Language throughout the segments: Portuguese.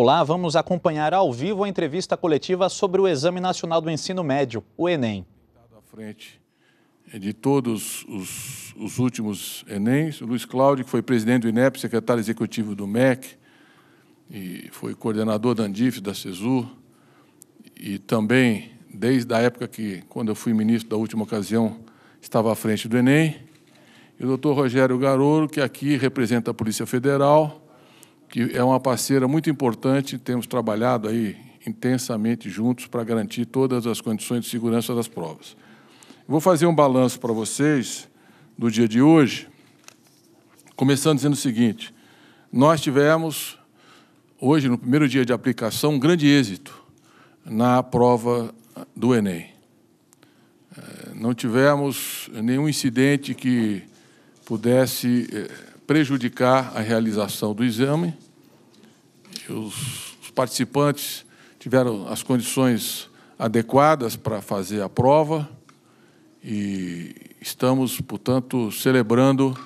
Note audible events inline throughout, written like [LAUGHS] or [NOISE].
Olá, vamos acompanhar ao vivo a entrevista coletiva sobre o Exame Nacional do Ensino Médio, o Enem. À frente de todos os, os últimos Enems, o Luiz Cláudio, que foi presidente do INEP, secretário executivo do MEC, e foi coordenador da Andif, da CESU, e também, desde a época que, quando eu fui ministro da última ocasião, estava à frente do Enem, e o doutor Rogério Garouro, que aqui representa a Polícia Federal, que é uma parceira muito importante, temos trabalhado aí intensamente juntos para garantir todas as condições de segurança das provas. Vou fazer um balanço para vocês do dia de hoje, começando dizendo o seguinte: nós tivemos, hoje, no primeiro dia de aplicação, um grande êxito na prova do Enem. Eh, não tivemos nenhum incidente que pudesse eh, prejudicar a realização do exame. Os, participantes tiveram as condições adequadas para fazer a prova e estamos, portanto, celebrando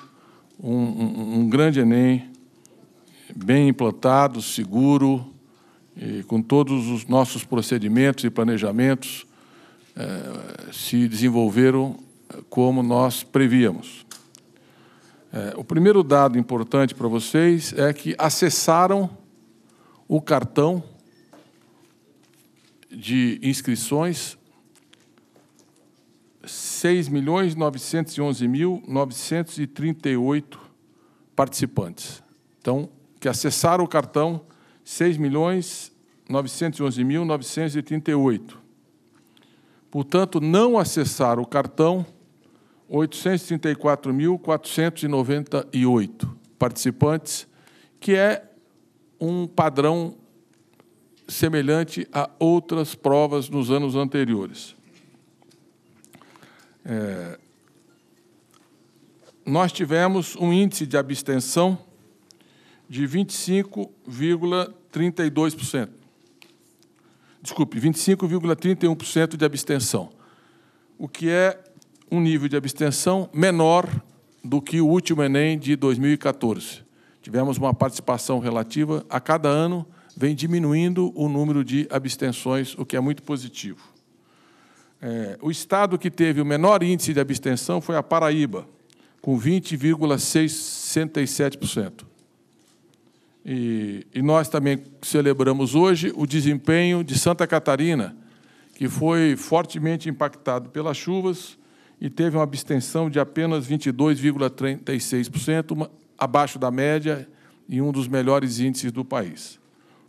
um, um, um grande Enem bem implantado, seguro, com todos os nossos procedimentos e planejamentos eh, se desenvolveram como nós prevíamos. É, o primeiro dado importante para vocês é que acessaram o cartão de inscrições 6.911.938 participantes. Então, que acessaram o cartão 6.911.938. Portanto, não acessaram o cartão 834.498 participantes, que é um padrão semelhante a outras provas nos anos anteriores. É, nós tivemos um índice de abstenção de 25,32%. Desculpe, 25,31% de abstenção, o que é um nível de abstenção menor do que o último Enem de 2014. Tivemos uma participação relativa, a cada ano vem diminuindo o número de abstenções, o que é muito positivo. É, o estado que teve o menor índice de abstenção foi a Paraíba, com 20,67%. E, e nós também celebramos hoje o desempenho de Santa Catarina, que foi fortemente impactado pelas chuvas e teve uma abstenção de apenas 22,36%, abaixo da média e um dos melhores índices do país.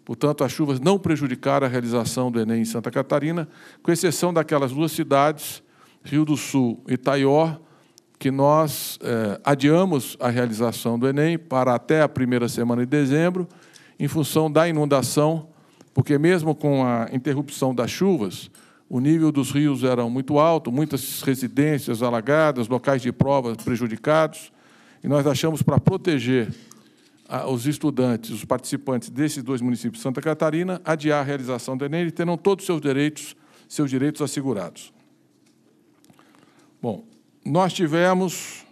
Portanto, as chuvas não prejudicaram a realização do Enem em Santa Catarina, com exceção daquelas duas cidades, Rio do Sul e Itaió, que nós eh, adiamos a realização do Enem para até a primeira semana de dezembro, em função da inundação, porque mesmo com a interrupção das chuvas, o nível dos rios era muito alto, muitas residências alagadas, locais de prova prejudicados, e nós achamos para proteger os estudantes, os participantes desses dois municípios de Santa Catarina, adiar a realização do Enem e terão todos os seus direitos, seus direitos assegurados. Bom, nós tivemos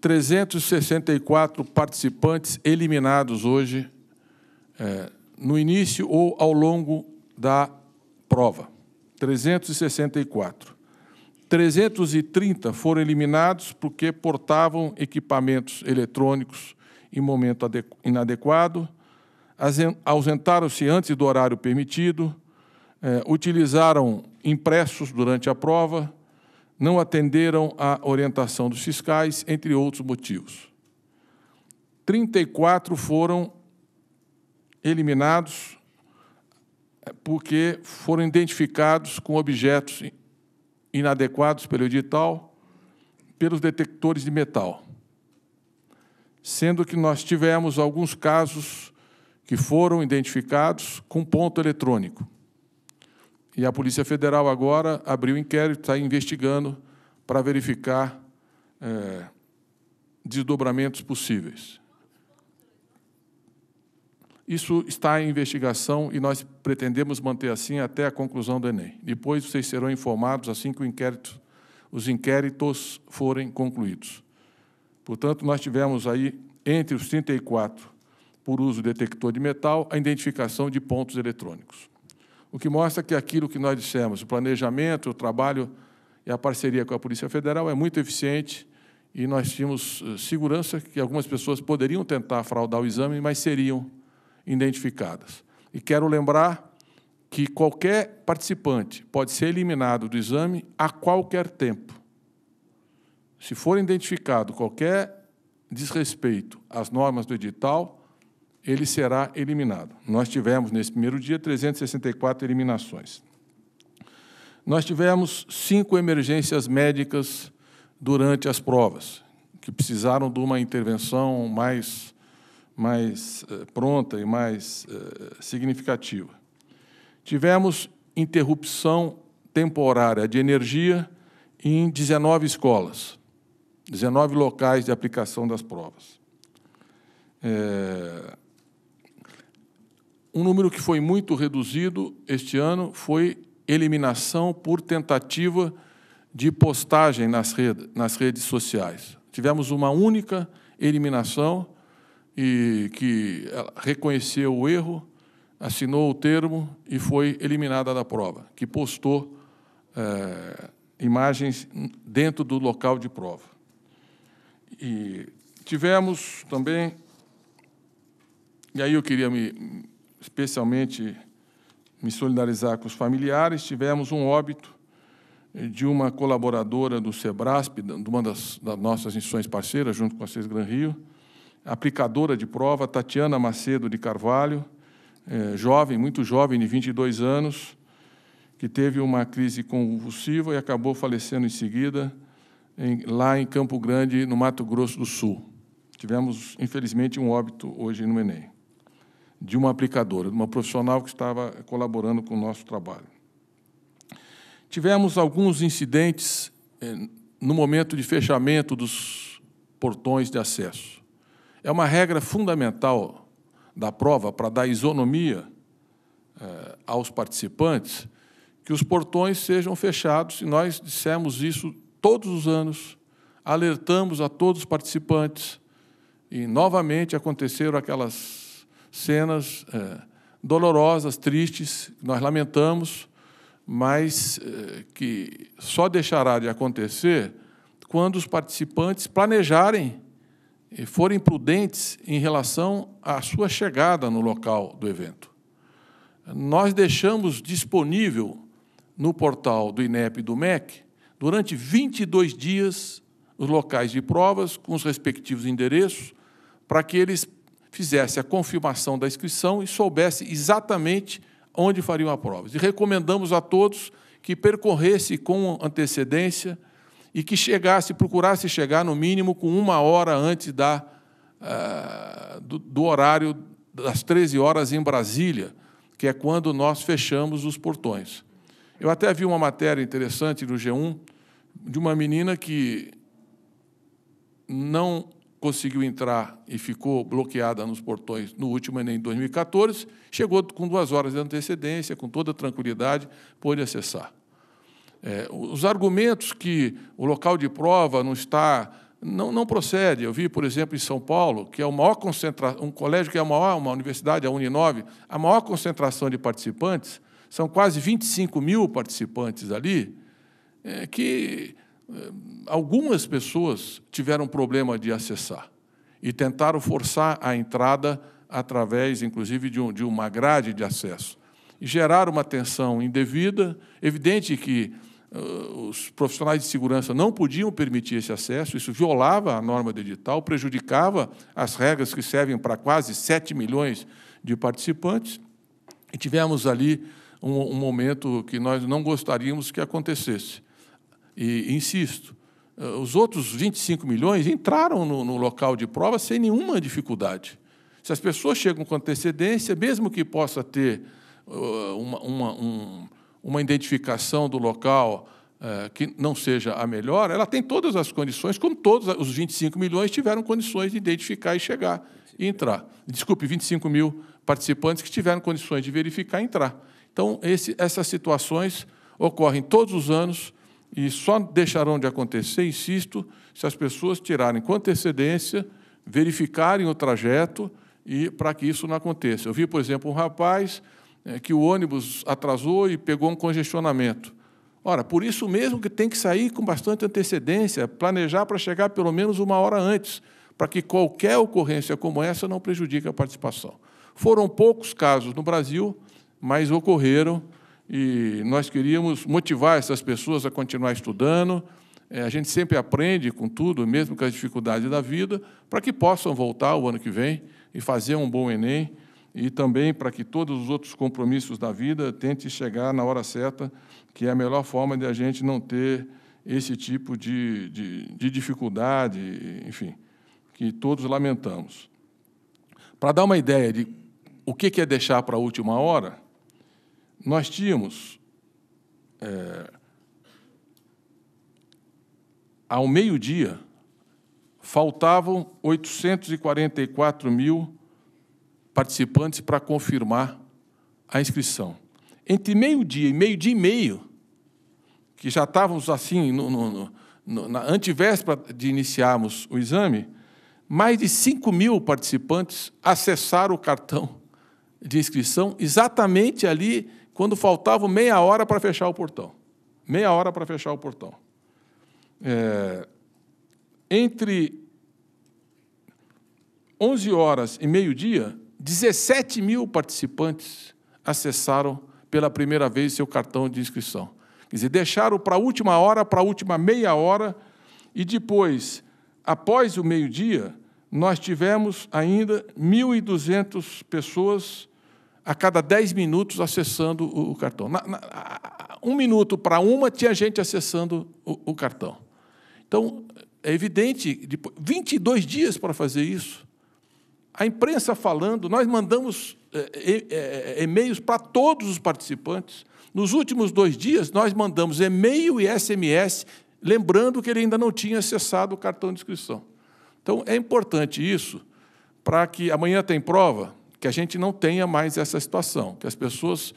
364 participantes eliminados hoje, é, no início ou ao longo da prova. 364. 330 foram eliminados porque portavam equipamentos eletrônicos em momento inadequado, ausentaram-se antes do horário permitido, é, utilizaram impressos durante a prova, não atenderam à orientação dos fiscais, entre outros motivos. 34 foram eliminados porque foram identificados com objetos inadequados pelo edital, pelos detectores de metal. Sendo que nós tivemos alguns casos que foram identificados com ponto eletrônico. E a Polícia Federal agora abriu inquérito, está investigando para verificar é, desdobramentos possíveis. Isso está em investigação e nós pretendemos manter assim até a conclusão do Enem. Depois vocês serão informados assim que inquérito, os inquéritos forem concluídos. Portanto, nós tivemos aí, entre os 34 por uso detector de metal, a identificação de pontos eletrônicos. O que mostra que aquilo que nós dissemos, o planejamento, o trabalho e a parceria com a Polícia Federal é muito eficiente e nós tínhamos eh, segurança que algumas pessoas poderiam tentar fraudar o exame, mas seriam identificadas. E quero lembrar que qualquer participante pode ser eliminado do exame a qualquer tempo. Se for identificado qualquer desrespeito às normas do edital, ele será eliminado. Nós tivemos, nesse primeiro dia, 364 eliminações. Nós tivemos cinco emergências médicas durante as provas, que precisaram de uma intervenção mais mais eh, pronta e mais eh, significativa. Tivemos interrupção temporária de energia em 19 escolas, 19 locais de aplicação das provas. É... Um número que foi muito reduzido este ano foi eliminação por tentativa de postagem nas, redes nas redes sociais. Tivemos uma única eliminação e que reconheceu o erro, assinou o termo e foi eliminada da prova, que postou é, imagens dentro do local de prova. E tivemos também, e aí eu queria me, especialmente me solidarizar com os familiares, tivemos um óbito de uma colaboradora do SEBRASP, de uma das, das nossas instituições parceiras, junto com a Cesgran Rio, aplicadora de prova, Tatiana Macedo de Carvalho, é, jovem, muito jovem, de 22 anos, que teve uma crise convulsiva e acabou falecendo em seguida, em, lá em Campo Grande, no Mato Grosso do Sul. Tivemos, infelizmente, um óbito hoje no Enem, de uma aplicadora, de uma profissional que estava colaborando com o nosso trabalho. Tivemos alguns incidentes é, no momento de fechamento dos portões de acesso. É uma regra fundamental da prova para dar isonomia eh, aos participantes que os portões sejam fechados e nós dissemos isso todos os anos, alertamos a todos os participantes e novamente aconteceram aquelas cenas eh, dolorosas, tristes, que nós lamentamos, mas eh, que só deixará de acontecer quando os participantes planejarem forem prudentes em relação à sua chegada no local do evento. Nós deixamos disponível no portal do INEP e do MEC, durante 22 dias, os locais de provas com os respectivos endereços, para que eles fizessem a confirmação da inscrição e soubessem exatamente onde fariam a prova. E recomendamos a todos que percorresse com antecedência e que chegasse, procurasse chegar no mínimo com uma hora antes da, uh, do, do, horário das 13 horas em Brasília, que é quando nós fechamos os portões. Eu até vi uma matéria interessante do G1 de uma menina que não conseguiu entrar e ficou bloqueada nos portões no último Enem de 2014, chegou com duas horas de antecedência, com toda tranquilidade, pôde acessar. É, os argumentos que o local de prova não está não, não procede. Eu vi, por exemplo, em São Paulo, que é o maior concentração um colégio que é a maior, uma universidade, a Uninove, a maior concentração de participantes, são quase 25 mil participantes ali, é, que é, algumas pessoas tiveram problema de acessar e tentaram forçar a entrada através, inclusive, de, um, de uma grade de acesso. E geraram uma tensão indevida. Evidente que ah, os profissionais de segurança não podiam permitir esse acesso, isso violava a norma do edital, prejudicava as regras que servem para quase 7 milhões de participantes, e tivemos ali um, um momento que nós não gostaríamos que acontecesse. E insisto, ah, os outros 25 milhões entraram no, no local de prova sem nenhuma dificuldade. Se as pessoas chegam com antecedência, mesmo que possa ter uh, uma, uma, um uma identificação do local eh, que não seja a melhor, ela tem todas as condições, como todos os 25 milhões tiveram condições de identificar e chegar e entrar. Desculpe, 25 mil participantes que tiveram condições de verificar e entrar. Então, esse, essas situações ocorrem todos os anos e só deixarão de acontecer, insisto, se as pessoas tirarem com antecedência, verificarem o trajeto e para que isso não aconteça. Eu vi, por exemplo, um rapaz é, que o ônibus atrasou e pegou um congestionamento. Ora, por isso mesmo que tem que sair com bastante antecedência, planejar para chegar pelo menos uma hora antes, para que qualquer ocorrência como essa não prejudique a participação. Foram poucos casos no Brasil, mas ocorreram e nós queríamos motivar essas pessoas a continuar estudando. É, a gente sempre aprende com tudo, mesmo com as dificuldades da vida, para que possam voltar o ano que vem e fazer um bom Enem e também para que todos os outros compromissos da vida tente chegar na hora certa, que é a melhor forma de a gente não ter esse tipo de, de, de dificuldade, enfim, que todos lamentamos. Para dar uma ideia de o que é deixar para a última hora, nós tínhamos, é, ao meio-dia, faltavam 844 mil participantes para confirmar a inscrição. Entre meio-dia e meio-dia e meio, que já estávamos assim, no, no, no, na antevéspera de iniciarmos o exame, mais de 5 mil participantes acessaram o cartão de inscrição exatamente ali quando faltava meia hora para fechar o portão. Meia hora para fechar o portão. É, entre 11 horas e meio-dia, 17 mil participantes acessaram pela primeira vez seu cartão de inscrição. Quer dizer, deixaram para a última hora, para a última meia hora, e depois, após o meio-dia, nós tivemos ainda 1.200 pessoas a cada 10 minutos acessando o, cartão. Na, na, um minuto para uma tinha gente acessando o, o cartão. Então, é evidente, depois, 22 dias para fazer isso a imprensa falando, nós mandamos eh, eh, eh, e-mails para todos os participantes. Nos últimos dois dias, nós mandamos e-mail e SMS, lembrando que ele ainda não tinha acessado o cartão de inscrição. Então, é importante isso para que amanhã tem prova, que a gente não tenha mais essa situação, que as pessoas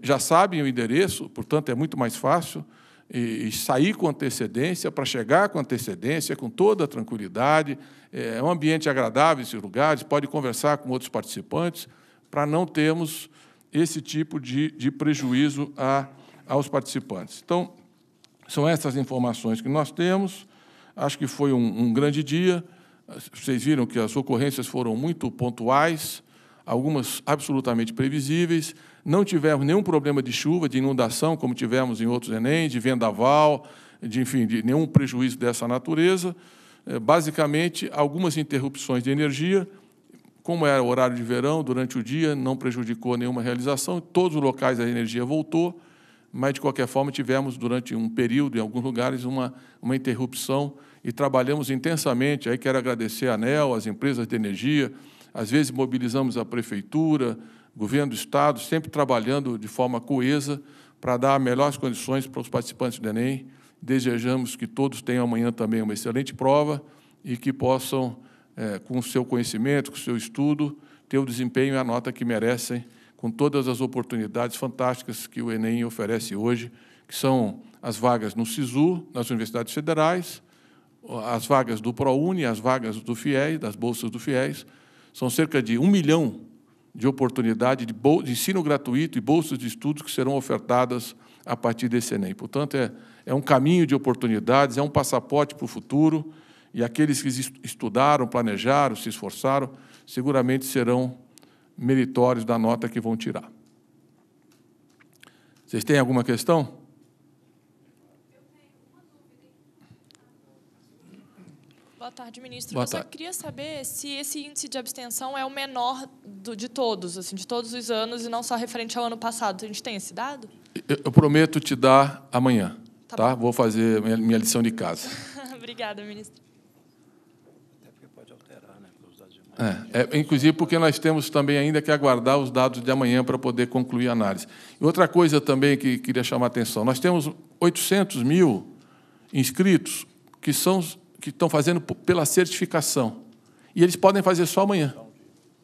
já sabem o endereço, portanto, é muito mais fácil e, sair com antecedência, para chegar com antecedência, com toda a tranquilidade. É, é um ambiente agradável esses lugares, pode conversar com outros participantes, para não termos esse tipo de, de prejuízo a, aos participantes. Então, são essas informações que nós temos. Acho que foi um, um grande dia. Vocês viram que as ocorrências foram muito pontuais, algumas absolutamente previsíveis não tivermos nenhum problema de chuva, de inundação, como tivemos em outros Enem, de vendaval, de, enfim, de nenhum prejuízo dessa natureza, eh, basicamente algumas interrupções de energia, como era o horário de verão, durante o dia, não prejudicou nenhuma realização, em todos os locais a energia voltou, mas de qualquer forma tivemos durante um período, em alguns lugares, uma, uma interrupção e trabalhamos intensamente. Aí quero agradecer a ANEL, as empresas de energia, às vezes mobilizamos a prefeitura, governo do Estado, sempre trabalhando de forma coesa para dar melhores condições para os participantes do Enem. Desejamos que todos tenham amanhã também uma excelente prova e que possam, é, com o seu conhecimento, com o seu estudo, ter o desempenho e a nota que merecem, com todas as oportunidades fantásticas que o Enem oferece hoje, que são as vagas no SISU, nas universidades federais, as vagas do ProUni, as vagas do FIES, das bolsas do FIES. São cerca de um milhão de oportunidade de, de ensino gratuito e bolsas de estudos que serão ofertadas a partir desse Enem. Portanto, é, é um caminho de oportunidades, é um passaporte para o futuro, e aqueles que estudaram, planejaram, se esforçaram, seguramente serão meritórios da nota que vão tirar. Vocês têm alguma questão? Boa tarde, ministro. Boa Eu tarde. queria saber se esse índice de abstenção é o menor do, de todos, assim, de todos os anos e não só referente ao ano passado. A gente tem esse dado? Eu, eu prometo te dar amanhã, tá? tá? Vou fazer minha, minha lição de casa. [LAUGHS] Obrigada, ministro. Até porque pode alterar, né, os dados de amanhã. É, é, inclusive porque nós temos também ainda que aguardar os dados de amanhã para poder concluir a análise. E outra coisa também que queria chamar a atenção, nós temos 800 mil inscritos que são que estão fazendo pela certificação. E eles podem fazer só amanhã.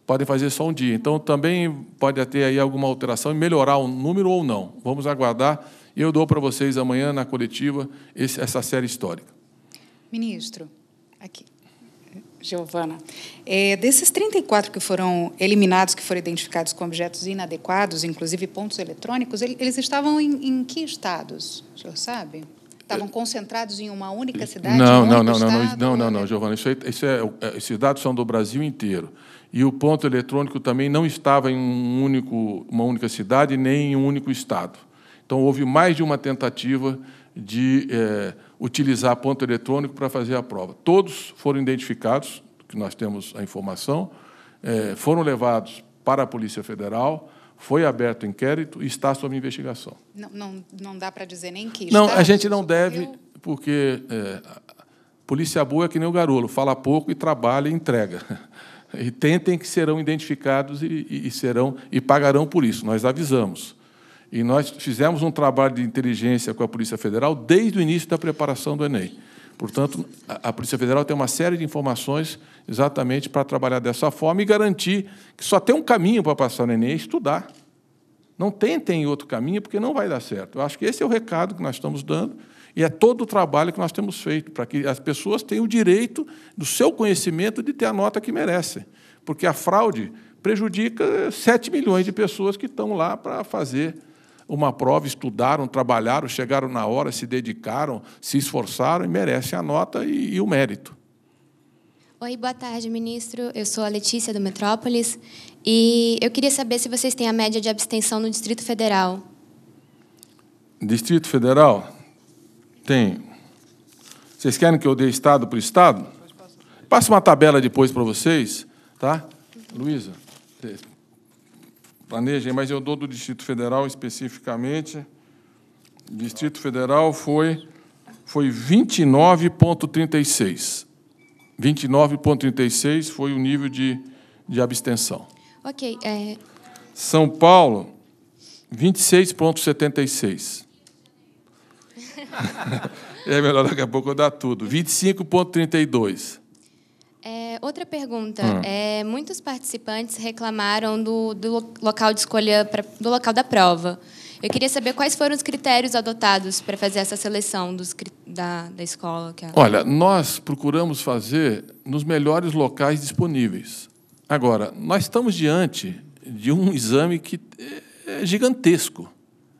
Podem fazer só um dia. Então também pode ter aí alguma alteração e melhorar o número ou não. Vamos aguardar. Eu dou para vocês amanhã na coletiva esse, essa série histórica. Ministro, aqui. Giovana, é, desses 34 que foram eliminados, que foram identificados como objetos inadequados, inclusive pontos eletrônicos, eles estavam em, em que estados? O senhor sabe? Estavam concentrados em uma única cidade? Não, não, não, não, não, não, não, Giovana. Isso, é, isso é, esses dados são do Brasil inteiro. E o ponto eletrônico também não estava em um único, uma única cidade, nem em um único estado. Então, houve mais de uma tentativa de é, utilizar ponto eletrônico para fazer a prova. Todos foram identificados, que nós temos a informação, é, foram levados para a Polícia Federal, foi aberto o inquérito e está sob investigação. Não, não, não dá para dizer nem que. Não, está, a gente não deve, eu... porque é, polícia boa é que nem o garoto, fala pouco e trabalha e entrega. [LAUGHS] E tentem que serão identificados e, e, e serão e pagarão por isso. Nós avisamos. E nós fizemos um trabalho de inteligência com a Polícia Federal desde o início da preparação do Enem. Portanto, a Polícia Federal tem uma série de informações exatamente para trabalhar dessa forma e garantir que só tem um caminho para passar no Enem, é estudar. Não tentem outro caminho, porque não vai dar certo. Eu acho que esse é o recado que nós estamos dando e é todo o trabalho que nós temos feito para que as pessoas tenham o direito do seu conhecimento de ter a nota que merecem. Porque a fraude prejudica 7 milhões de pessoas que estão lá para fazer uma prova, estudaram, trabalharam, chegaram na hora, se dedicaram, se esforçaram e merecem a nota e, e o mérito. Oi, boa tarde, ministro. Eu sou a Letícia do Metrópolis e eu queria saber se vocês têm a média de abstenção no Distrito Federal. Distrito Federal? tem. Vocês querem que eu dê estado por estado? Passa uma tabela depois para vocês, tá? Luísa, planejem, mas eu dou do Distrito Federal especificamente. Distrito Federal foi, foi 29,36. 29,36 foi o nível de, de abstenção. Ok. É... São Paulo, 26,76. [LAUGHS] é melhor daqui a pouco eu dar tudo. 25,32. É, outra pergunta. Hum. É, muitos participantes reclamaram do, do local de escolha, pra, do local da prova. Eu queria saber quais foram os critérios adotados para fazer essa seleção dos, da, da escola. Que é... Olha, nós procuramos fazer nos melhores locais disponíveis. Agora, nós estamos diante de um exame que é, é gigantesco.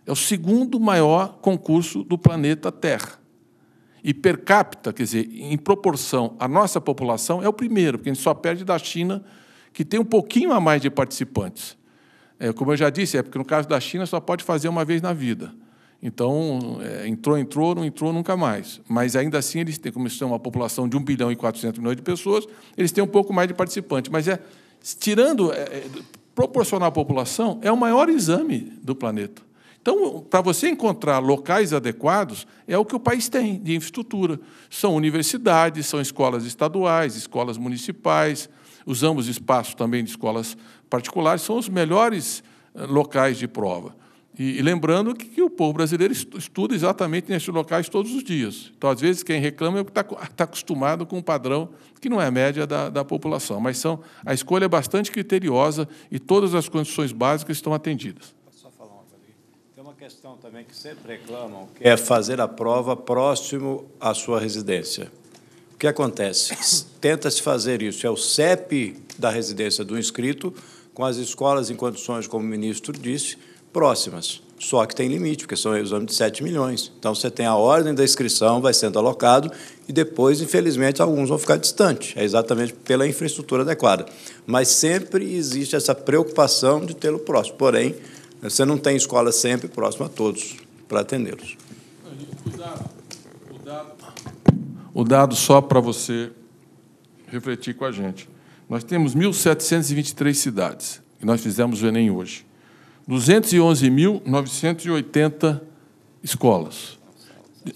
É o segundo maior concurso do planeta Terra. E per capita, quer dizer, em proporção à nossa população, é o primeiro, porque a gente só perde da China, que tem um pouquinho a mais de participantes. É, como eu já disse, é porque no caso da China só pode fazer uma vez na vida. Então, é, entrou, entrou, não entrou nunca mais. Mas ainda assim, eles têm, como eles uma população de 1 bilhão e 400 milhões de pessoas, eles têm um pouco mais de participantes. Mas é, tirando, é, é proporcional à população, é o maior exame do planeta. Então, para você encontrar locais adequados, é o que o país tem de infraestrutura. São universidades, são escolas estaduais, escolas municipais, usamos espaço também de escolas particulares, são os melhores eh, locais de prova. E, e lembrando que, que, o povo brasileiro estuda exatamente nesses locais todos os dias. Então, às vezes, quem reclama é porque está, [LAUGHS] tá acostumado com um padrão que não é a média da, da população. Mas são, a escolha é bastante criteriosa e todas as condições básicas estão atendidas questão também que sempre reclamam, que é fazer a prova próximo à sua residência. O que acontece? [COUGHS] Tenta-se fazer isso, é o CEP da residência do inscrito, com as escolas em condições, como o ministro disse, próximas. Só que tem limite, porque são exames de 7 milhões. Então, você tem a ordem da inscrição, vai sendo alocado, e depois, infelizmente, alguns vão ficar distantes. É exatamente pela infraestrutura adequada. Mas sempre existe essa preocupação de tê-lo próximo. Porém, você não tem escola sempre próxima a todos para atendê-los. O dado, o dado, o dado só para você refletir com a gente. Nós temos 1.723 cidades e nós fizemos o Enem hoje. 211.980 escolas,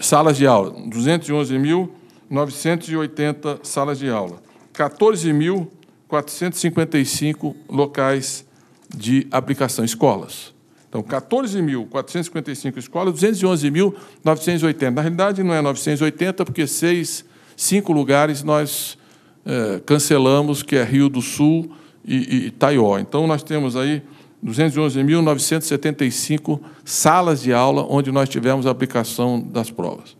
salas de aula. 211.980 salas de aula. 14.455 locais de aplicação, escolas. Então, 14.455 escolas, 211.980. Na realidade, não é 980, porque seis, cinco lugares nós é, cancelamos, que é Rio do Sul e, e Itaió. Então, nós temos aí 211.975 salas de aula onde nós tivemos a aplicação das provas.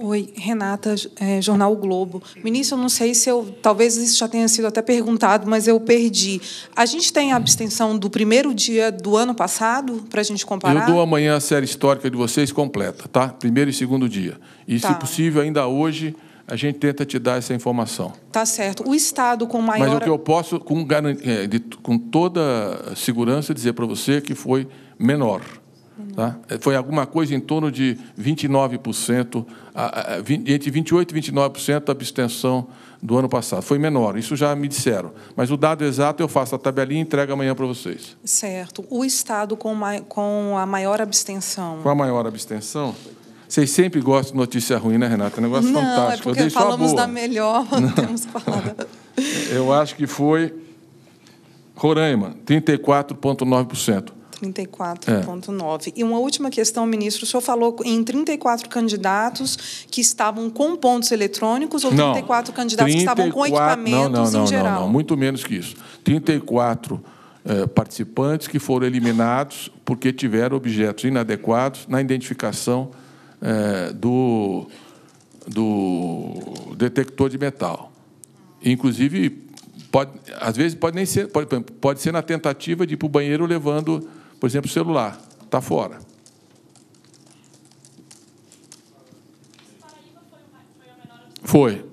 Oi, Renata, é, Jornal o Globo. Ministro, eu não sei se eu. Talvez isso já tenha sido até perguntado, mas eu perdi. A gente tem a abstenção do primeiro dia do ano passado, para a gente comparar? Eu dou amanhã a série histórica de vocês completa, tá? Primeiro e segundo dia. E, tá. se possível, ainda hoje. A gente tenta te dar essa informação. Tá certo. O Estado com maior. Mas o que eu posso, com, é, com toda segurança, dizer para você que foi menor. Tá? Foi alguma coisa em torno de 29%, entre 28% e 29% da abstenção do ano passado. Foi menor, isso já me disseram. Mas o dado exato eu faço a tabelinha e entrego amanhã para vocês. Certo. O estado com, com a maior abstenção? Com a maior abstenção? Vocês sempre gostam de notícia ruim, né, Renata? É um negócio Não, é fantástico. É porque eu falamos da melhor, Não. [LAUGHS] temos falado. Eu acho que foi Roraima, 34,9%. 34,9. É. E uma última questão, ministro. O senhor falou em 34 candidatos que estavam com pontos eletrônicos ou 34 candidatos 34, que estavam com equipamentos não, não, não, em geral? Não, não, muito menos que isso. 34 eh, participantes que foram eliminados porque tiveram objetos inadequados na identificação eh, do, do detector de metal. Inclusive, pode, às vezes pode nem ser, pode, pode ser na tentativa de ir para o banheiro levando por exemplo, o celular está fora. Foi.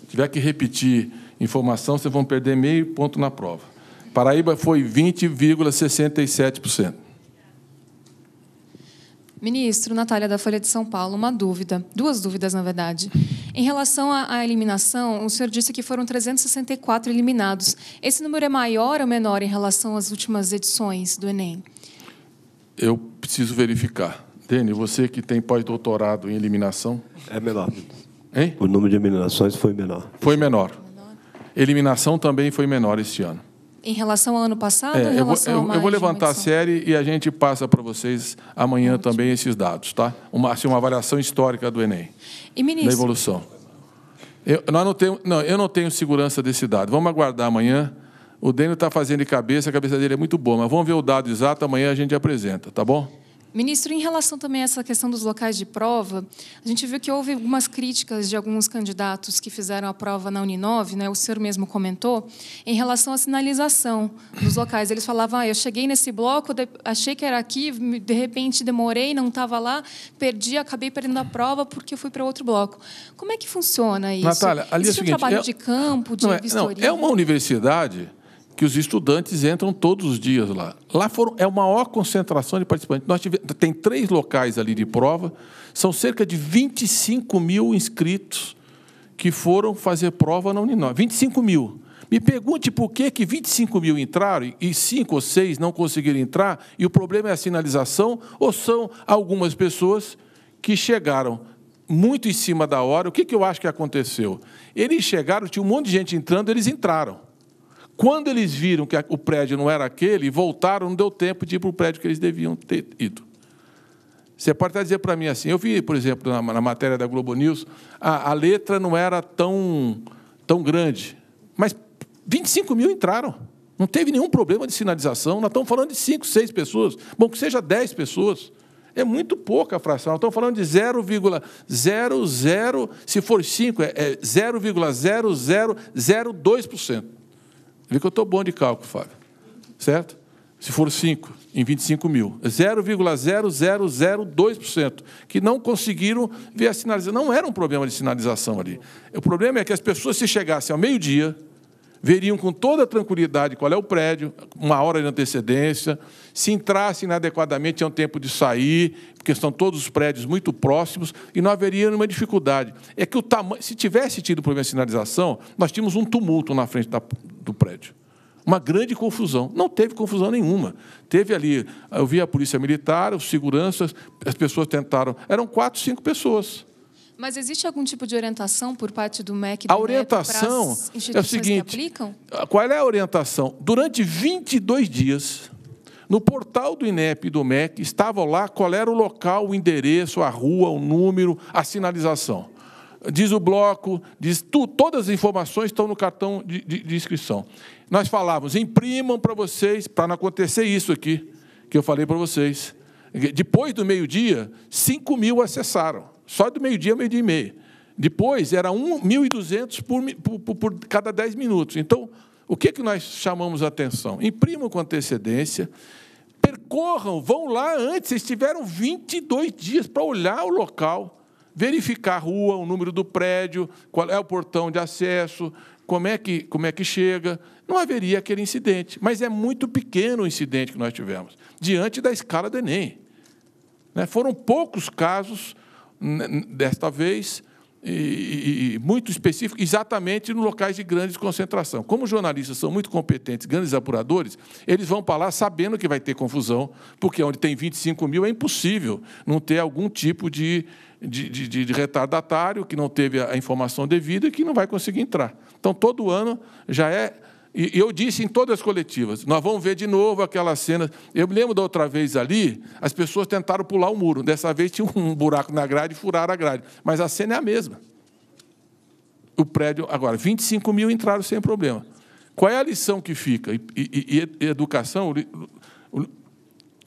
Se tiver que repetir informação, vocês vão perder meio ponto na prova. Paraíba foi 20,67%. Ministro, Natália da Folha de São Paulo, uma dúvida, duas dúvidas, na verdade. Em relação à eliminação, o senhor disse que foram 364 eliminados. Esse número é maior ou menor em relação às últimas edições do Enem? Eu preciso verificar. Dene, você que tem pós-doutorado em eliminação. É menor. Hein? O número de eliminações foi menor. Foi menor. Eliminação também foi menor este ano em relação ao ano passado? É, eu, vou, eu, eu vou, levantar a série e a gente passa para vocês amanhã Ótimo. também esses dados, tá? Uma, assim, uma avaliação histórica do Enem. E, ministro, da evolução. Eu não, tenho, não, eu não tenho segurança desse dado. Vamos aguardar amanhã. O Dênio está fazendo de cabeça, a cabeça dele é muito boa, mas vamos ver o dado exato, amanhã a gente apresenta, tá bom? Ministro, em relação também a essa questão dos locais de prova, a gente viu que houve algumas críticas de alguns candidatos que fizeram a prova na Uninove, né? o senhor mesmo comentou, em relação à sinalização dos locais. Eles falavam, ah, eu cheguei nesse bloco, achei que era aqui, de repente demorei, não estava lá, perdi, acabei perdendo a prova porque fui para outro bloco. Como é que funciona isso? Natália, ali é o seguinte, um trabalho é... de campo, de não, é, não, é uma universidade que os estudantes entram todos os dias lá. Lá foram, é a maior concentração de participantes. Nós tivemos, tem três locais ali de prova, são cerca de 25 mil inscritos que foram fazer prova na Uninove. 25 mil. Me pergunte por que, que 25 mil entraram e cinco ou seis não conseguiram entrar, e o problema é a sinalização, ou são algumas pessoas que chegaram muito em cima da hora. O que, que eu acho que aconteceu? Eles chegaram, tinha um monte de gente entrando, eles entraram. Quando eles viram que o prédio não era aquele, voltaram, não deu tempo de ir para o prédio que eles deviam ter ido. Você pode até dizer para mim assim, eu vi, por exemplo, na, na matéria da Globo News, a, a, letra não era tão, tão grande, mas 25 mil entraram. Não teve nenhum problema de sinalização. Nós estamos falando de 5, 6 pessoas. Bom, que seja 10 pessoas. É muito pouca a fração. Nós estamos falando de 0,00, se for 5, é 0,0002%. É Vê que eu estou bom de cálculo, Fábio. Certo? Se for 5 em 25 mil, 0,0002%, que não conseguiram ver a sinalização. Não era um problema de sinalização ali. O problema é que as pessoas, se chegassem ao meio-dia, veriam com toda tranquilidade qual é o prédio, uma hora de antecedência, se entrassem inadequadamente é um tempo de sair, porque estão todos os prédios muito próximos e não haveria nenhuma dificuldade. É que o tamanho, se tivesse tido problema de sinalização, nós tínhamos um tumulto na frente da, do prédio. Uma grande confusão. Não teve confusão nenhuma. Teve ali, eu vi a polícia militar, os seguranças, as pessoas tentaram. Eram quatro, cinco pessoas mas existe algum tipo de orientação por parte do MEC? Do a orientação MEC é o seguinte: qual é a orientação? Durante 22 dias, no portal do INEP e do MEC, estava lá qual era o local, o endereço, a rua, o número, a sinalização. Diz o bloco, diz tu, todas as informações estão no cartão de, de, de inscrição. Nós falávamos, imprimam para vocês, para não acontecer isso aqui, que eu falei para vocês. Depois do meio-dia, 5 mil acessaram. Só do meio-dia ao meio-dia e meio. Depois era 1.200 por, por, por cada 10 minutos. Então, o que, que nós chamamos a atenção? Imprimam com antecedência, percorram, vão lá antes. Eles tiveram 22 dias para olhar o local, verificar a rua, o número do prédio, qual é o portão de acesso, como é que, como é que chega. Não haveria aquele incidente, mas é muito pequeno o incidente que nós tivemos, diante da escala do Enem. Né? Foram poucos casos desta vez, e, e, muito específico, exatamente nos locais de grandes concentração. Como os jornalistas são muito competentes, grandes apuradores, eles vão para lá sabendo que vai ter confusão, porque onde tem 25 mil é impossível não ter algum tipo de, de, de, de retardatário que não teve a informação devida e que não vai conseguir entrar. Então, todo ano já é e eu disse em todas as coletivas, nós vamos ver de novo aquela cena. Eu me lembro da outra vez ali, as pessoas tentaram pular o muro. Dessa vez tinha um buraco na grade e furaram a grade. Mas a cena é a mesma. O prédio, agora, 25 mil entraram sem problema. Qual é a lição que fica? E, e, e educação, o,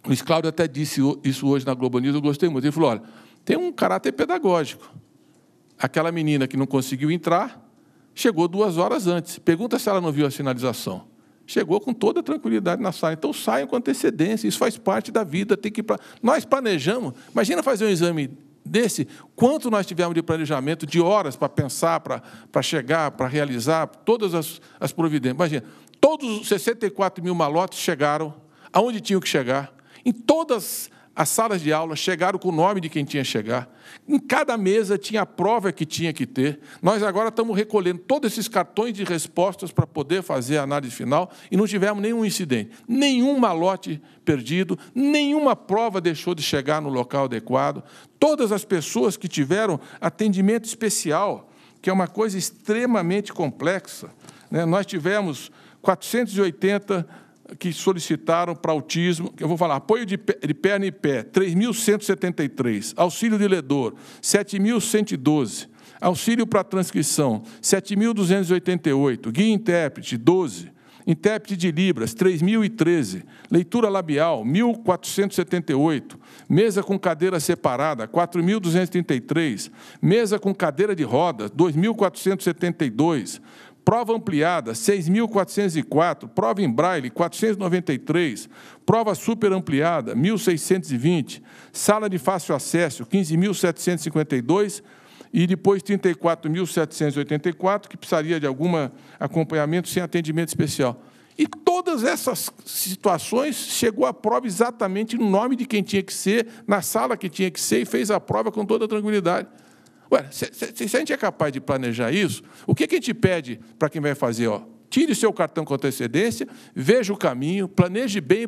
Luiz Cláudio até disse isso hoje na Globo News, eu gostei muito. Ele falou: olha, tem um caráter pedagógico. Aquela menina que não conseguiu entrar, Chegou duas horas antes. Pergunta se ela não viu a sinalização. Chegou com toda tranquilidade na sala. Então saiam com antecedência, isso faz parte da vida. Tem que pra... Nós planejamos. Imagina fazer um exame desse, quanto nós tivemos de planejamento, de horas para pensar, para chegar, para realizar, todas as, as providências. Imagina, todos os 64 mil malotes chegaram aonde tinham que chegar, em todas as salas de aula chegaram com o nome de quem tinha que chegar. Em cada mesa tinha a prova que tinha que ter. Nós agora estamos recolhendo todos esses cartões de respostas para poder fazer a análise final e não tivemos nenhum incidente, nenhum malote perdido, nenhuma prova deixou de chegar no local adequado. Todas as pessoas que tiveram atendimento especial, que é uma coisa extremamente complexa. Né? Nós tivemos 480 que solicitaram para autismo, eu vou falar, apoio de, de perna e pé, 3.173, auxílio de ledor, 7.112, auxílio para transcrição, 7.288, guia intérprete, 12, intérprete de libras, 3.013, leitura labial, 1.478, mesa com cadeira separada, 4.233, mesa com cadeira de rodas, 2.472, prova ampliada 6.404, prova em braille 493, prova super ampliada 1.620, sala de fácil acesso 15.752 e depois 34.784, que precisaria de algum acompanhamento sem atendimento especial. E todas essas situações chegou a prova exatamente no nome de quem tinha que ser, na sala que tinha que ser e fez a prova com toda tranquilidade. Ué, se, se, se, a gente é capaz de planejar isso, o que, que a gente pede para quem vai fazer? Ó, tire seu cartão com antecedência, veja o caminho, planeje bem,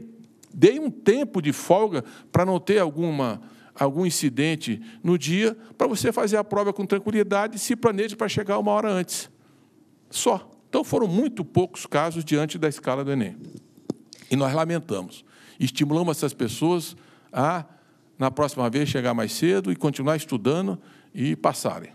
dê um tempo de folga para não ter alguma, algum incidente no dia, para você fazer a prova com tranquilidade e se planeje para chegar uma hora antes. Só. Então foram muito poucos casos diante da escala do Enem. E nós lamentamos. Estimulamos essas pessoas a, na próxima vez, chegar mais cedo e continuar estudando e passarem.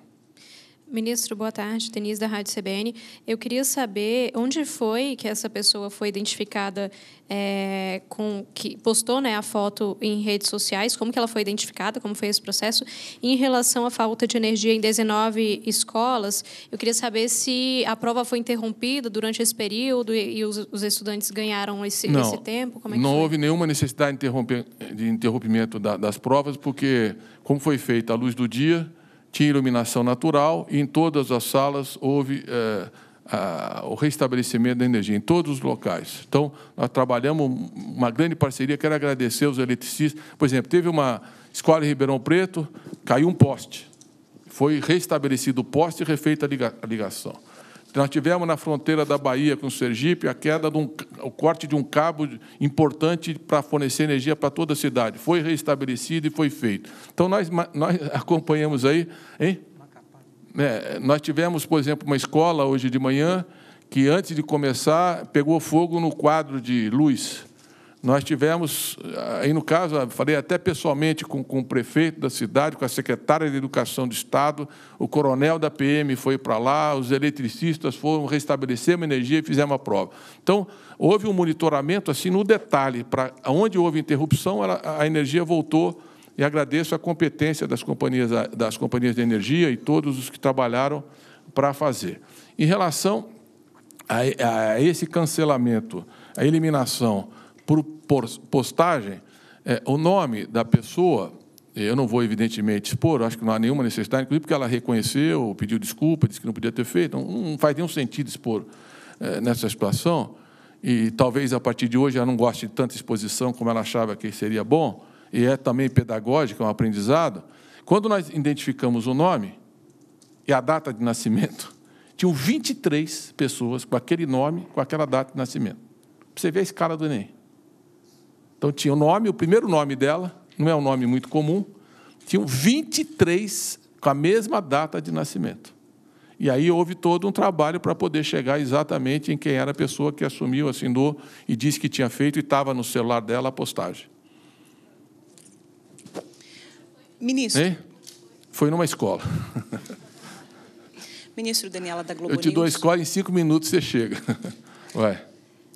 Ministro, boa tarde. Denise, da Rádio CBN. Eu queria saber onde foi que essa pessoa foi identificada é, com que postou né, a foto em redes sociais, como que ela foi identificada, como foi esse processo. E em relação à falta de energia em 19 escolas, eu queria saber se a prova foi interrompida durante esse período e, e os, os, estudantes ganharam esse, não, esse tempo. É não foi? houve nenhuma necessidade de, interromper, de interrompimento da, das provas, porque, como foi feita à luz do dia tinha iluminação natural e em todas as salas houve é, a, o restabelecimento da energia, em todos os locais. Então, nós trabalhamos uma grande parceria, quero agradecer os eletricistas. Por exemplo, teve uma escola em Ribeirão Preto, caiu um poste. Foi restabelecido o poste e refeita a ligação. Nós tivemos na fronteira da Bahia com o Sergipe a queda de um, o corte de um cabo importante para fornecer energia para toda a cidade. Foi reestabelecido e foi feito. Então, nós, nós [LAUGHS] acompanhamos aí. Hein? É, nós tivemos, por exemplo, uma escola hoje de manhã que, antes de começar, pegou fogo no quadro de luz. Nós tivemos, eh, aí no caso, falei até pessoalmente com, com o prefeito da cidade, com a secretária de Educação do Estado, o coronel da PM foi para lá, os eletricistas foram restabelecer uma energia e fizemos a prova. Então, houve um monitoramento assim no detalhe, para onde houve interrupção, ela, a energia voltou e agradeço a competência das companhias, das companhias de energia e todos os que trabalharam para fazer. Em relação a, a esse cancelamento, a eliminação por, postagem é, o nome da pessoa. Eu não vou, evidentemente, expor, acho que não há nenhuma necessidade, inclusive porque ela reconheceu, pediu desculpa, disse que não podia ter feito. Então não, não faz nenhum sentido expor é, nessa situação. E talvez a partir de hoje ela não goste de tanta exposição como ela achava que seria bom, e é também pedagógico é um aprendizado. Quando nós identificamos o nome e a data de nascimento, tinham 23 pessoas com aquele nome, com aquela data de nascimento. Você vê a escala do Enem. Então tinha o nome, o primeiro nome dela, não é um nome muito comum, tinham 23 com a mesma data de nascimento. E aí houve todo um trabalho para poder chegar exatamente em quem era a pessoa que assumiu, assinou e disse que tinha feito e estava no celular dela a postagem. Ministro. Hein? Foi numa escola. Ministro Daniela da Globo Eu te dou a escola em cinco minutos você chega. Vai.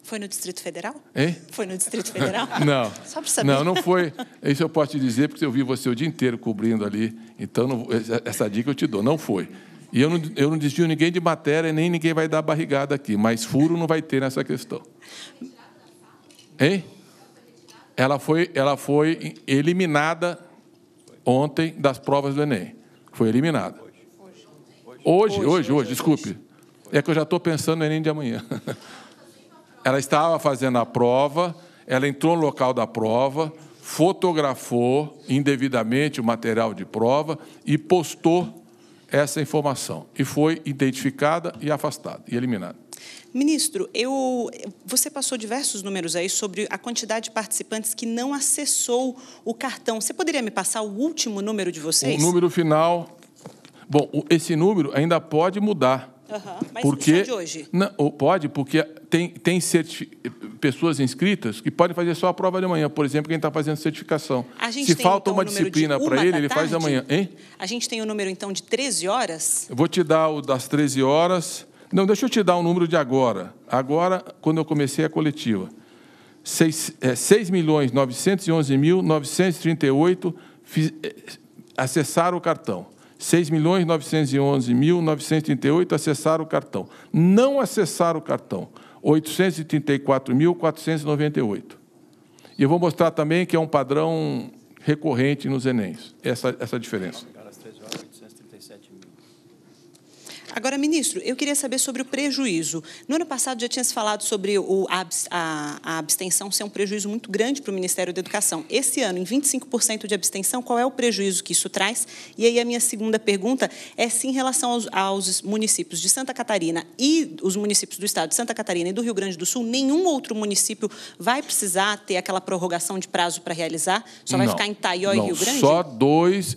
Foi no Distrito Federal? Hein? Foi no Distrito Federal? [LAUGHS] não. [LAUGHS] Só para saber. Não, não foi. Isso eu posso te dizer porque eu vi você o dia inteiro cobrindo ali. Então, não, essa dica eu te dou. Não foi. E eu não, eu não desvio ninguém de matéria, nem ninguém vai dar barrigada aqui. Mas furo não vai ter nessa questão. Hein? Ela foi, ela foi eliminada ontem das provas do Enem. Foi eliminada. Hoje, hoje, hoje, hoje, hoje desculpe. É que eu já estou pensando no Enem de amanhã. [LAUGHS] Ela estava fazendo a prova, ela entrou no local da prova, fotografou indevidamente o material de prova e postou essa informação. E foi identificada e afastada e eliminada. Ministro, eu, você passou diversos números aí sobre a quantidade de participantes que não acessou o cartão. Você poderia me passar o último número de vocês? O número final. Bom, esse número ainda pode mudar. Uhum. Mas porque, de hoje? Não, pode, porque tem, tem certi... pessoas inscritas que podem fazer só a prova de amanhã Por exemplo, quem está fazendo certificação. Se tem, falta então, uma disciplina para ele, ele tarde? faz amanhã. Hein? A gente tem o um número, então, de 13 horas? Eu vou te dar o das 13 horas. Não, deixa eu te dar o um número de agora. Agora, quando eu comecei a coletiva. 6.911.938 é, mil é, acessaram o cartão. 6.911.938 acessaram o cartão. Não acessaram o cartão, 834.498. E eu vou mostrar também que é um padrão recorrente nos Enems, essa, essa diferença. Agora, ministro, eu queria saber sobre o prejuízo. No ano passado já tinha se falado sobre o, a, a abstenção ser um prejuízo muito grande para o Ministério da Educação. Esse ano, em 25% de abstenção, qual é o prejuízo que isso traz? E aí a minha segunda pergunta é se em relação aos, aos municípios de Santa Catarina e os municípios do estado de Santa Catarina e do Rio Grande do Sul, nenhum outro município vai precisar ter aquela prorrogação de prazo para realizar? Só vai não, ficar em Taió e Rio Grande? Só dois.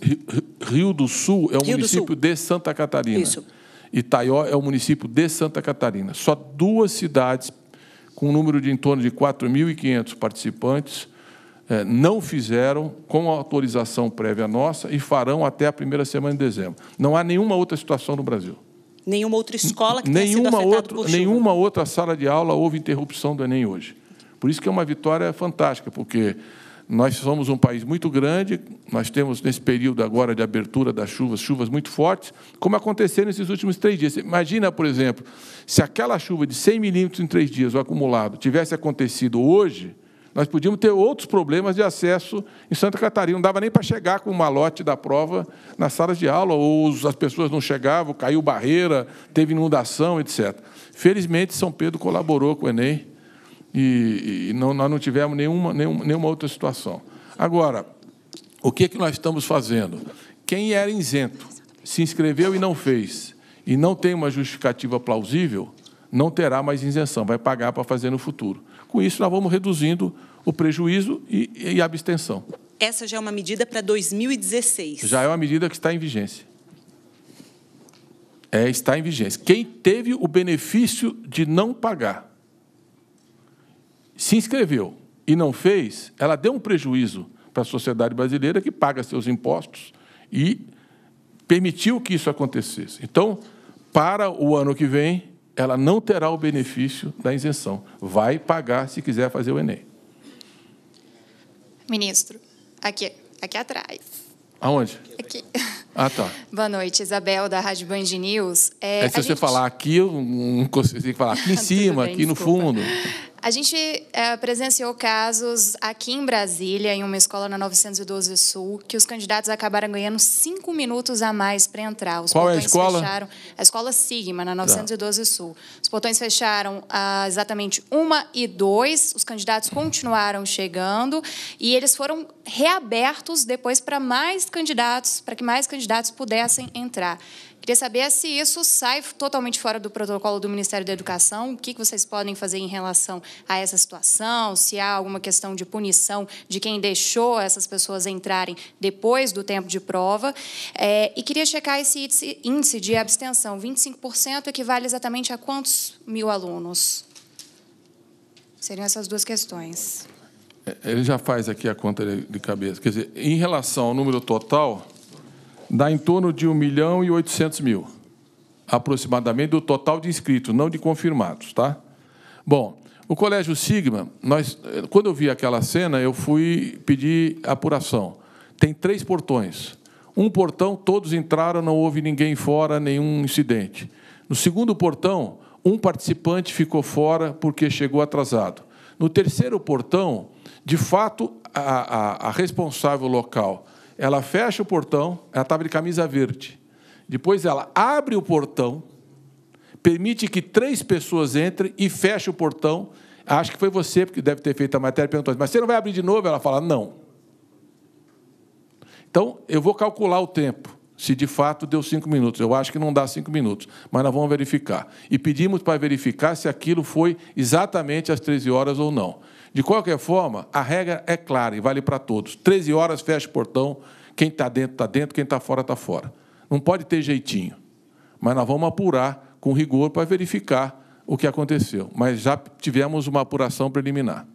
Rio do Sul é um Rio município de Santa Catarina. Isso. Itaió é o município de Santa Catarina. Só duas cidades, com um número de em torno de 4.500 participantes, eh, não fizeram com autorização prévia nossa e farão até a primeira semana de dezembro. Não há nenhuma outra situação no Brasil. Nenhuma outra escola que nenhuma tenha sido outra, por Nenhuma outra sala de aula houve interrupção do Enem hoje. Por isso que é uma vitória fantástica, porque nós somos um país muito grande, nós temos nesse período agora de abertura das chuvas, chuvas muito fortes, como aconteceu nesses últimos três dias. Imagina, por exemplo, se aquela chuva de 100 milímetros em três dias, o acumulado, tivesse acontecido hoje, nós podíamos ter outros problemas de acesso em Santa Catarina. Não dava nem para chegar com o malote da prova nas salas de aula, ou as pessoas não chegavam, caiu barreira, teve inundação, etc. Felizmente, São Pedro colaborou com o Enem e, e não, nós não tivemos nenhuma, nenhuma, nenhuma outra situação. Agora, o que, é que nós estamos fazendo? Quem era isento, se inscreveu e não fez, e não tem uma justificativa plausível, não terá mais isenção, vai pagar para fazer no futuro. Com isso, nós vamos reduzindo o prejuízo e, e a abstenção. Essa já é uma medida para 2016. Já é uma medida que está em vigência. É, está em vigência. Quem teve o benefício de não pagar se inscreveu e não fez, ela deu um prejuízo para a sociedade brasileira que paga seus impostos e permitiu que isso acontecesse. Então, para o ano que vem, ela não terá o benefício da isenção. Vai pagar se quiser fazer o Enem. Ministro, aqui, aqui atrás. Aonde? Aqui. Ah, tá. Boa noite, Isabel, da Rádio Band News. É, é se você gente... falar aqui, eu não consigo falar aqui em [LAUGHS] cima, bem, aqui desculpa. no fundo. A gente é, presenciou casos aqui em Brasília, em uma escola na 912 Sul, que os candidatos acabaram ganhando cinco minutos a mais para entrar. Os Qual é a escola? Fecharam, a escola Sigma, na 912 tá. Sul. Os portões fecharam ah, exatamente uma e dois. Os candidatos continuaram chegando e eles foram reabertos depois para mais candidatos, para que mais candidatos pudessem entrar. Queria saber se isso sai totalmente fora do protocolo do Ministério da Educação, o que vocês podem fazer em relação a essa situação, se há alguma questão de punição de quem deixou essas pessoas entrarem depois do tempo de prova. É, e queria checar esse índice de abstenção, 25% equivale exatamente a quantos mil alunos? Seriam essas duas questões. É, ele já faz aqui a conta de cabeça. Quer dizer, em relação ao número total, dá em torno de 1 milhão e 800 mil, aproximadamente do total de inscritos, não de confirmados, tá? Bom, o Colégio Sigma, nós, eh, quando eu vi aquela cena, eu fui pedir apuração. Tem três portões. Um portão, todos entraram, não houve ninguém fora, nenhum incidente. No segundo portão, um participante ficou fora porque chegou atrasado. No terceiro portão, de fato, a, a, a responsável local ela fecha o portão, ela estava de camisa verde. Depois ela abre o portão, permite que três pessoas entrem e fecha o portão. Acho que foi você, porque deve ter feito a matéria, perguntou, mas você não vai abrir de novo? Ela fala, não. Então, eu vou calcular o tempo, se de fato deu cinco minutos. Eu acho que não dá cinco minutos, mas nós vamos verificar. E pedimos para verificar se aquilo foi exatamente às 13 horas ou não. De qualquer forma, a regra é clara e vale para todos. 13 horas, fecha o portão. Quem está dentro, está dentro. Quem está fora, está fora. Não pode ter jeitinho. Mas nós vamos apurar com rigor para verificar o que aconteceu. Mas já tivemos uma apuração preliminar.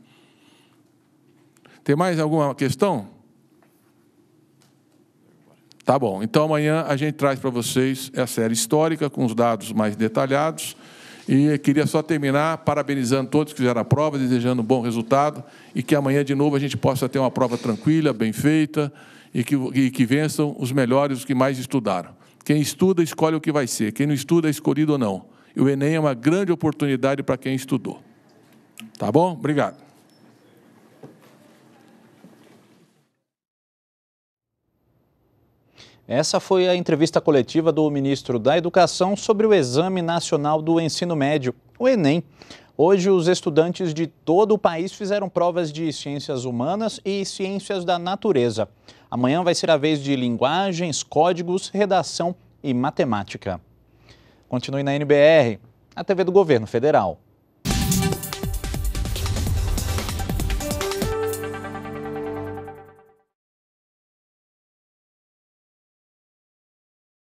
Tem mais alguma questão? Tá bom. Então amanhã a gente traz para vocês a série histórica com os dados mais detalhados. E queria só terminar parabenizando todos que fizeram a prova, desejando um bom resultado e que amanhã de novo a gente possa ter uma prova tranquila, bem feita e que, e que vençam os melhores, os que mais estudaram. Quem estuda, escolhe o que vai ser. Quem não estuda, é escolhido ou não. E o Enem é uma grande oportunidade para quem estudou. Tá bom? Obrigado. Essa foi a entrevista coletiva do ministro da Educação sobre o Exame Nacional do Ensino Médio, o Enem. Hoje, os estudantes de todo o país fizeram provas de ciências humanas e ciências da natureza. Amanhã vai ser a vez de linguagens, códigos, redação e matemática. Continue na NBR, a TV do Governo Federal.